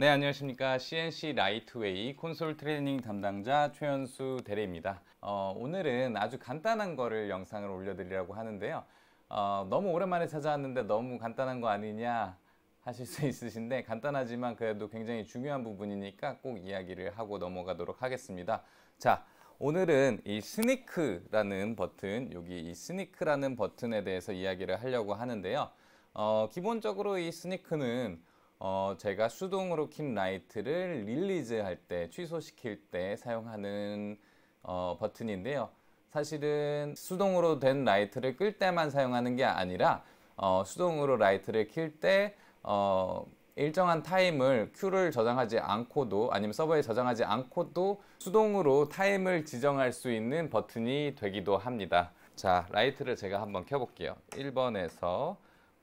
네, 안녕하십니까. CNC 라이트웨이 콘솔 트레이닝 담당자 최현수 대리입니다. 어, 오늘은 아주 간단한 거를 영상을 올려드리려고 하는데요. 어, 너무 오랜만에 찾아왔는데 너무 간단한 거 아니냐 하실 수 있으신데 간단하지만 그래도 굉장히 중요한 부분이니까 꼭 이야기를 하고 넘어가도록 하겠습니다. 자, 오늘은 이 스니크라는 버튼, 여기 이 스니크라는 버튼에 대해서 이야기를 하려고 하는데요. 어, 기본적으로 이 스니크는 어, 제가 수동으로 킨 라이트를 릴리즈할 때, 취소시킬 때 사용하는 어, 버튼인데요. 사실은 수동으로 된 라이트를 끌 때만 사용하는 게 아니라 어, 수동으로 라이트를 킬때 어, 일정한 타임을 큐를 저장하지 않고도 아니면 서버에 저장하지 않고도 수동으로 타임을 지정할 수 있는 버튼이 되기도 합니다. 자, 라이트를 제가 한번 켜볼게요. 1번에서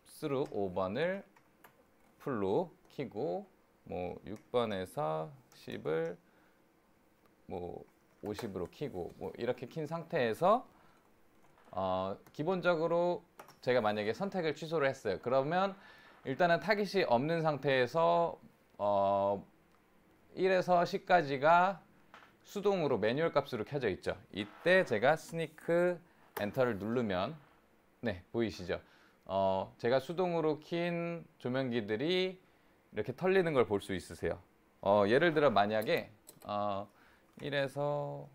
스루 5번을 풀로 키고 뭐 6번에서 10을 뭐 50으로 키고 뭐 이렇게 킨 상태에서 어, 기본적으로 제가 만약에 선택을 취소를 했어요. 그러면 일단은 타깃이 없는 상태에서 어, 1에서 10까지가 수동으로 매뉴얼 값으로 켜져 있죠. 이때 제가 스니크 엔터를 누르면 네 보이시죠? 어, 제가 수동으로 킨 조명기들이 이렇게 털리는 걸 볼 수 있으세요. 어, 예를 들어 만약에 어, 1에서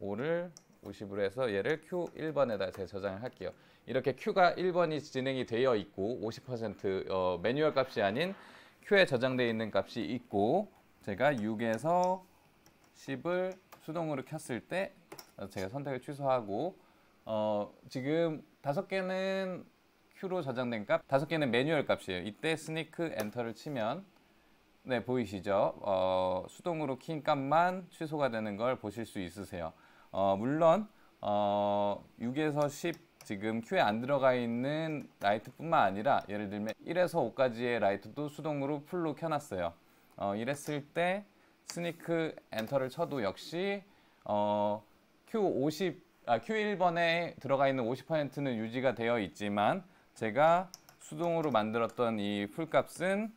5를 50으로 해서 얘를 Q1번에다 재저장을 할게요. 이렇게 Q가 1번이 진행이 되어 있고 50% 어, 매뉴얼 값이 아닌 Q에 저장되어 있는 값이 있고 제가 6에서 10을 수동으로 켰을 때 제가 선택을 취소하고 어, 지금 다섯 개는 큐로 저장된 값, 다섯 개는 매뉴얼 값이에요. 이때 스니크 엔터를 치면 네 보이시죠? 어, 수동으로 킨 값만 취소가 되는 걸 보실 수 있으세요. 어, 물론 어, 6에서 10 지금 큐에 안 들어가 있는 라이트뿐만 아니라 예를 들면 1에서 5까지의 라이트도 수동으로 풀로 켜놨어요. 어, 이랬을 때 스니크 엔터를 쳐도 역시 어, Q50 아, Q1번에 들어가 있는 50%는 유지가 되어 있지만 제가 수동으로 만들었던 이 풀값은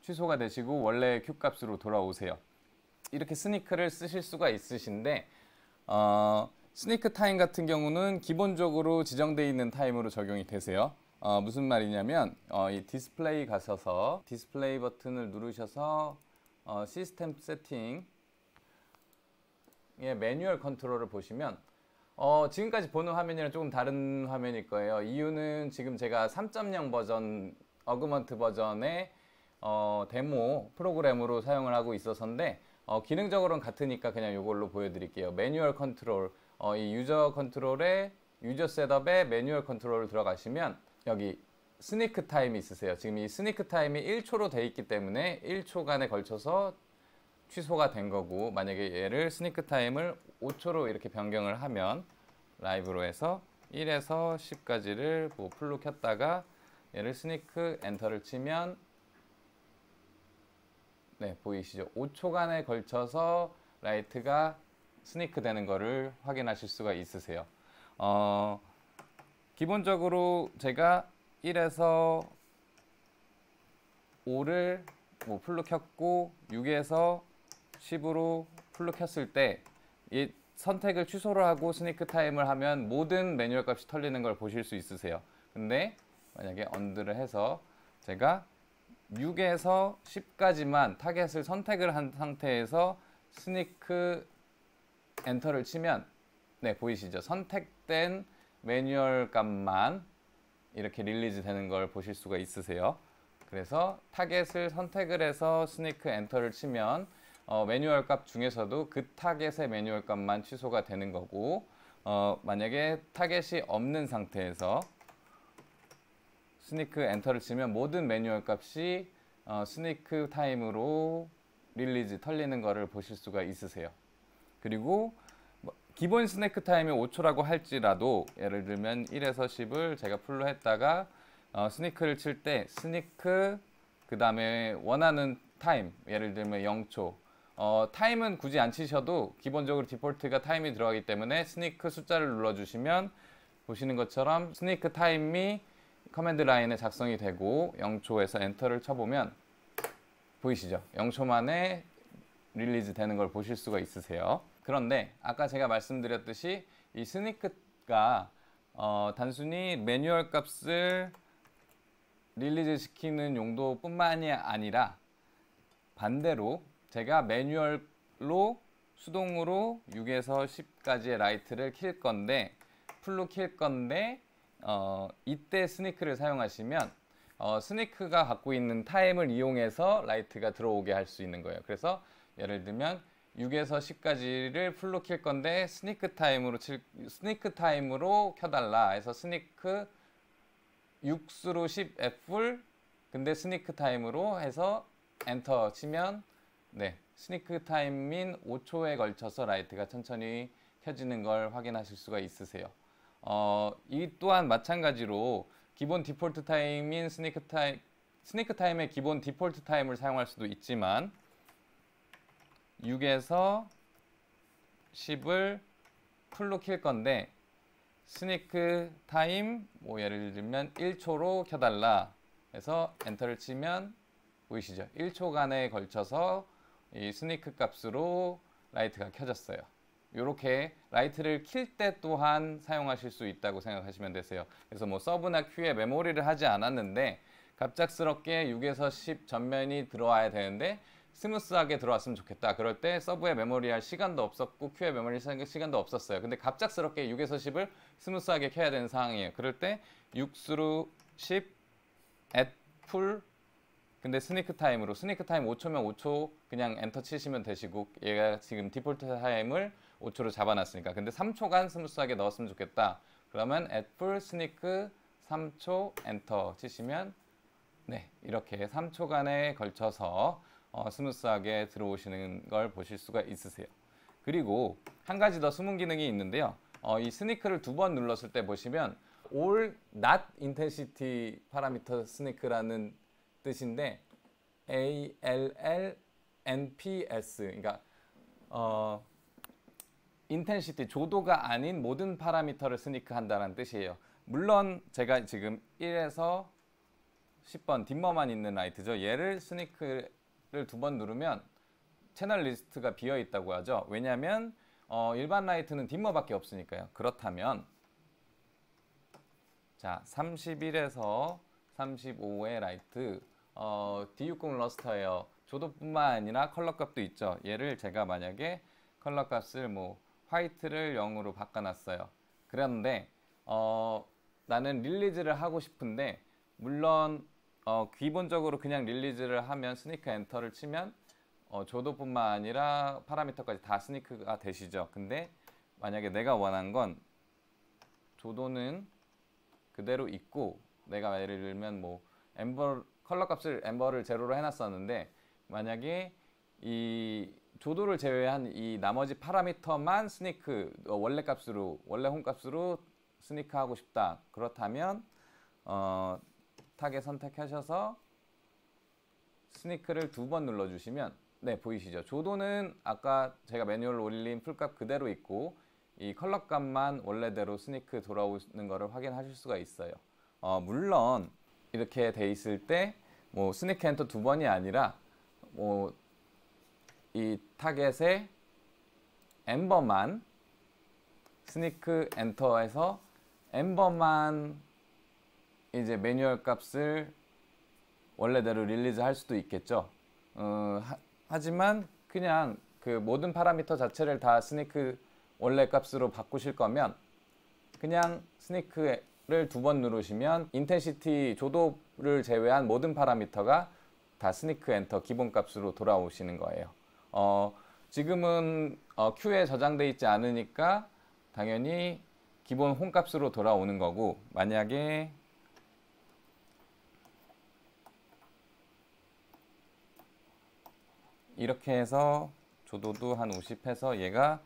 취소가 되시고 원래 Q값으로 돌아오세요. 이렇게 스니크를 쓰실 수가 있으신데 어, 스니크 타임 같은 경우는 기본적으로 지정되어 있는 타임으로 적용이 되세요. 어, 무슨 말이냐면 어, 이 디스플레이 가셔서 디스플레이 버튼을 누르셔서 어, 시스템 세팅의 매뉴얼 컨트롤을 보시면 어, 지금까지 보는 화면이랑 조금 다른 화면일 거예요. 이유는 지금 제가 3.0 버전, 어그먼트 버전의 어, 데모 프로그램으로 사용을 하고 있어서인데 어, 기능적으로는 같으니까 그냥 이걸로 보여드릴게요. 매뉴얼 컨트롤, 어, 이 유저 컨트롤에 유저 셋업에 매뉴얼 컨트롤 들어가시면 여기 스니크 타임이 있으세요. 지금 이 스니크 타임이 1초로 돼 있기 때문에 1초간에 걸쳐서 취소가 된 거고 만약에 얘를 스니크 타임을 5초로 이렇게 변경을 하면 라이브로 해서 1에서 10까지를 뭐 풀로 켰다가 얘를 스니크 엔터를 치면 네 보이시죠 5초간에 걸쳐서 라이트가 스니크 되는 거를 확인하실 수가 있으세요 어, 기본적으로 제가 1에서 5를 뭐 풀로 켰고 6에서 10으로 풀로 켰을 때 이 선택을 취소를 하고 스니크 타임을 하면 모든 매뉴얼 값이 털리는 걸 보실 수 있으세요. 근데 만약에 언드를 해서 제가 6에서 10까지만 타겟을 선택을 한 상태에서 스니크 엔터를 치면 네 보이시죠? 선택된 매뉴얼 값만 이렇게 릴리즈 되는 걸 보실 수가 있으세요. 그래서 타겟을 선택을 해서 스니크 엔터를 치면 어, 매뉴얼 값 중에서도 그 타겟의 매뉴얼 값만 취소가 되는 거고 어, 만약에 타겟이 없는 상태에서 스니크 엔터를 치면 모든 매뉴얼 값이 어, 스니크 타임으로 릴리즈 털리는 것을 보실 수가 있으세요. 그리고 뭐 기본 스네크 타임이 5초라고 할지라도 예를 들면 1에서 10을 제가 풀로 했다가 어, 스니크를 칠 때 스니크 그 다음에 원하는 타임 예를 들면 0초 어, 타임은 굳이 안 치셔도 기본적으로 디폴트가 타임이 들어가기 때문에 스니크 숫자를 눌러주시면 보시는 것처럼 스니크 타임이 커맨드 라인에 작성이 되고 0초에서 엔터를 쳐보면 보이시죠? 0초 만에 릴리즈 되는 걸 보실 수가 있으세요. 그런데 아까 제가 말씀드렸듯이 이 스니크가 어, 단순히 매뉴얼 값을 릴리즈 시키는 용도뿐만이 아니라 반대로 제가 매뉴얼로 수동으로 6에서 10까지의 라이트를 킬 건데 풀로 킬 건데 어, 이때 스니크를 사용하시면 어, 스니크가 갖고 있는 타임을 이용해서 라이트가 들어오게 할 수 있는 거예요. 그래서 예를 들면 6에서 10까지를 풀로 킬 건데 스니크 타임으로 칠, 스니크 타임으로 켜달라 해서 스니크 6수로 10F를 근데 스니크 타임으로 해서 엔터 치면 네, 스니크 타임인 5초에 걸쳐서 라이트가 천천히 켜지는 걸 확인하실 수가 있으세요. 어, 이 또한 마찬가지로 기본 디폴트 타임인 스니크 타임 스니크 타임의 기본 디폴트 타임을 사용할 수도 있지만 6에서 10을 풀로 킬 건데 스니크 타임 뭐 예를 들면 1초로 켜달라 해서 엔터를 치면 보이시죠? 1초간에 걸쳐서 이 스니크 값으로 라이트가 켜졌어요. 이렇게 라이트를 킬 때 또한 사용하실 수 있다고 생각하시면 되세요. 그래서 뭐 서브나 큐에 메모리를 하지 않았는데 갑작스럽게 6에서 10 전면이 들어와야 되는데 스무스하게 들어왔으면 좋겠다. 그럴 때 서브에 메모리할 시간도 없었고 큐에 메모리할 시간도 없었어요. 근데 갑작스럽게 6에서 10을 스무스하게 켜야 되는 상황이에요. 그럴 때 6수로 10 at full 근데 스니크 타임으로 스니크 타임 5초면 5초 그냥 엔터 치시면 되시고 얘가 지금 디폴트 타임을 5초로 잡아놨으니까 근데 3초간 스무스하게 넣었으면 좋겠다 그러면 애플 스니크 3초 엔터 치시면 네 이렇게 3초간에 걸쳐서 어, 스무스하게 들어오시는 걸 보실 수가 있으세요 그리고 한 가지 더 숨은 기능이 있는데요 어, 이 스니크를 두 번 눌렀을 때 보시면 All Not Intensity 파라미터 스니크라는 뜻인데 ALLNPS 그러니까 어 인텐시티 조도가 아닌 모든 파라미터를 스니크한다는 뜻이에요. 물론 제가 지금 1에서 10번 뒷머만 있는 라이트죠. 얘를 스니크를 두 번 누르면 채널 리스트가 비어 있다고 하죠. 왜냐하면 어, 일반 라이트는 뒷머밖에 없으니까요. 그렇다면 자 31에서 35의 라이트 어, D60 러스터예요. 조도뿐만 아니라 컬러값도 있죠. 얘를 제가 만약에 컬러값을 뭐 화이트를 0으로 바꿔놨어요. 그런데 어, 나는 릴리즈를 하고 싶은데 물론 어, 기본적으로 그냥 릴리즈를 하면 스니커 엔터를 치면 어, 조도뿐만 아니라 파라미터까지 다 스니크가 되시죠. 근데 만약에 내가 원한 건 조도는 그대로 있고 내가 예를 들면 뭐 엠버 컬러 값을 엠버를 제로로 해놨었는데 만약에 이 조도를 제외한 이 나머지 파라미터만 스니크 어, 원래 값으로 원래 홈 값으로 스니크하고 싶다 그렇다면 어, 타겟 선택하셔서 스니크를 두 번 눌러주시면 네 보이시죠 조도는 아까 제가 매뉴얼 올린 풀값 그대로 있고 이 컬러 값만 원래대로 스니크 돌아오는 것을 확인하실 수가 있어요 어, 물론 이렇게 돼 있을 때 뭐 스네이크 엔터 두 번이 아니라 뭐 이 타겟의 엠버만 스니크 엔터에서 엠버만 이제 매뉴얼 값을 원래대로 릴리즈 할 수도 있겠죠. 어, 하, 지만 그냥 그 모든 파라미터 자체를 다 스니크 원래 값으로 바꾸실 거면 그냥 스니크 를두번 누르시면 인텐시티 조도를 제외한 모든 파라미터가 다 스니크 엔터 기본값으로 돌아오시는 거예요. 어, 지금은 어, Q에 저장돼 있지 않으니까 당연히 기본 홈값으로 돌아오는 거고 만약에 이렇게 해서 조도도 한 50 해서 얘가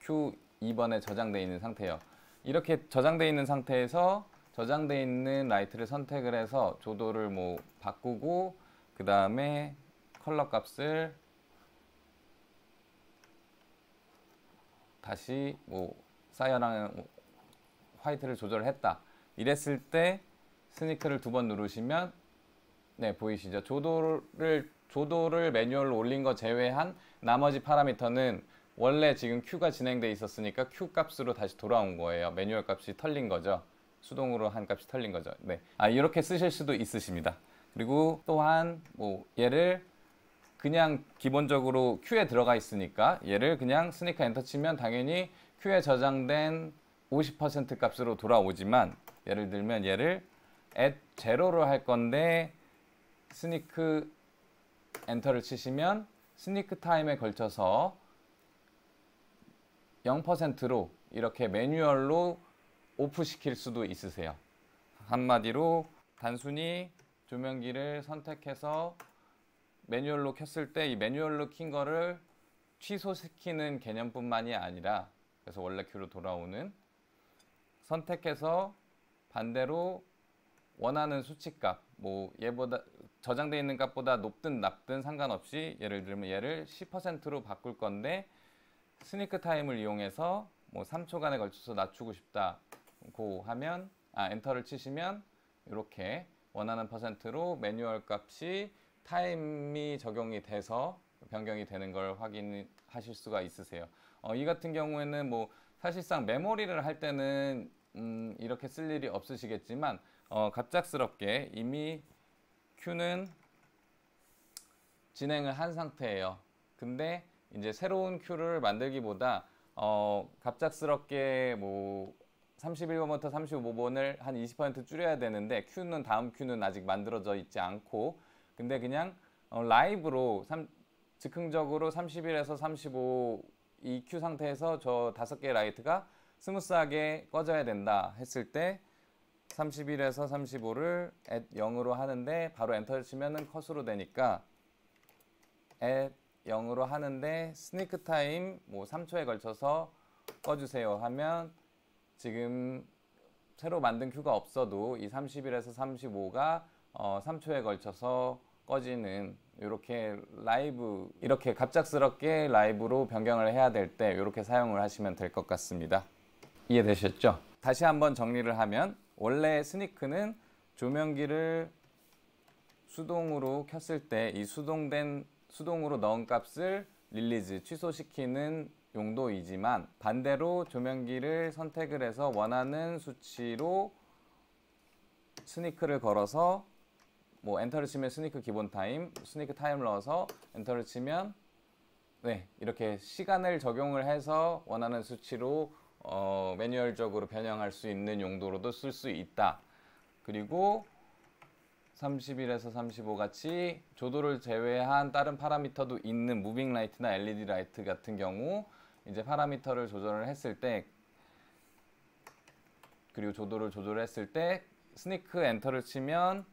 Q 2번에 저장돼 있는 상태예요. 이렇게 저장돼 있는 상태에서 저장돼 있는 라이트를 선택을 해서 조도를 뭐 바꾸고 그 다음에 컬러 값을 다시 뭐 사이어랑 화이트를 조절했다 이랬을 때 스니크를 두 번 누르시면 네 보이시죠 조도를 조도를 매뉴얼로 올린 거 제외한 나머지 파라미터는 원래 지금 Q가 진행돼 있었으니까 Q 값으로 다시 돌아온 거예요. 매뉴얼 값이 털린 거죠. 수동으로 한 값이 털린 거죠. 네. 아, 이렇게 쓰실 수도 있으십니다. 그리고 또한 뭐 얘를 그냥 기본적으로 Q에 들어가 있으니까 얘를 그냥 스니커 엔터 치면 당연히 Q에 저장된 50% 값으로 돌아오지만 예를 들면 얘를 at 제로로 할 건데 스니크 엔터를 치시면 스니크 타임에 걸쳐서 0%로 이렇게 매뉴얼로 오프시킬 수도 있으세요. 한마디로 단순히 조명기를 선택해서 매뉴얼로 켰을 때 이 매뉴얼로 킨 거를 취소시키는 개념뿐만이 아니라 그래서 원래 큐로 돌아오는 선택해서 반대로 원하는 수치값 뭐 얘보다 저장되어 있는 값보다 높든 낮든 상관없이 예를 들면 얘를 10%로 바꿀 건데 스니크 타임을 이용해서 뭐 3초간에 걸쳐서 낮추고 싶다고 하면 아 엔터를 치시면 이렇게 원하는 퍼센트로 매뉴얼 값이 타임이 적용이 돼서 변경이 되는 걸 확인하실 수가 있으세요. 어, 이 같은 경우에는 뭐 사실상 메모리를 할 때는 음, 이렇게 쓸 일이 없으시겠지만 어, 갑작스럽게 이미 큐는 진행을 한 상태예요. 근데 이제 새로운 큐를 만들기보다 어, 갑작스럽게 뭐 31번부터 35번을 한 20% 줄여야 되는데 큐는 다음 큐는 아직 만들어져 있지 않고 근데 그냥 어, 라이브로 삼, 즉흥적으로 31에서 35 이 큐 상태에서 저 다섯 개 라이트가 스무스하게 꺼져야 된다 했을 때 31에서 35를 at 0으로 하는데 바로 엔터 를 치면은 컷으로 되니까 at 0으로 하는데 스니크 타임 뭐 3초에 걸쳐서 꺼주세요 하면 지금 새로 만든 큐가 없어도 이 31에서 35가 어 3초에 걸쳐서 꺼지는 이렇게 라이브 이렇게 갑작스럽게 라이브로 변경을 해야 될 때 이렇게 사용을 하시면 될 것 같습니다. 이해되셨죠? 다시 한번 정리를 하면 원래 스니크는 조명기를 수동으로 켰을 때 이 수동된 수동으로 넣은 값을 릴리즈, 취소시키는 용도이지만 반대로 조명기를 선택을 해서 원하는 수치로 스니크를 걸어서 뭐 엔터를 치면 스니크 기본 타임, 스니크 타임 을 넣어서 엔터를 치면 네 이렇게 시간을 적용을 해서 원하는 수치로 어, 매뉴얼적으로 변형할 수 있는 용도로도 쓸 수 있다. 그리고 30일에서 35 같이 조도를 제외한 다른 파라미터도 있는 무빙 라이트나 LED 라이트 같은 경우 이제 파라미터를 조절을 했을 때 그리고 조도를 조절했을 때 스니크 엔터를 치면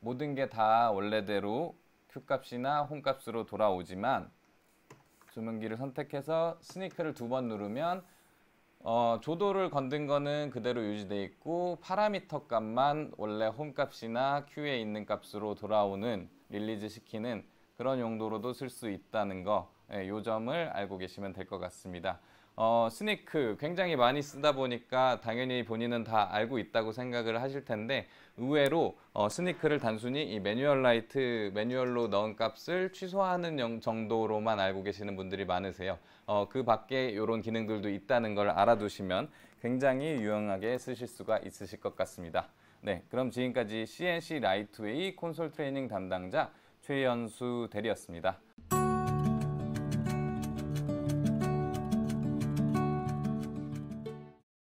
모든 게 다 원래대로 Q 값이나 홈 값으로 돌아오지만 조명기를 선택해서 스니크를 두 번 누르면 어, 조도를 건든 거는 그대로 유지되어 있고 파라미터 값만 원래 홈값이나 큐에 있는 값으로 돌아오는 릴리즈 시키는 그런 용도로도 쓸 수 있다는 거, 예, 요 점을 알고 계시면 될 것 같습니다. 어, 스니크 굉장히 많이 쓰다 보니까 당연히 본인은 다 알고 있다고 생각을 하실 텐데 의외로 어, 스니크를 단순히 이 매뉴얼 라이트 매뉴얼로 넣은 값을 취소하는 정도로만 알고 계시는 분들이 많으세요. 어, 그 밖에 이런 기능들도 있다는 걸 알아두시면 굉장히 유용하게 쓰실 수가 있으실 것 같습니다. 네, 그럼 지금까지 CNC 라이트웨이 콘솔 트레이닝 담당자 최연수 대리였습니다.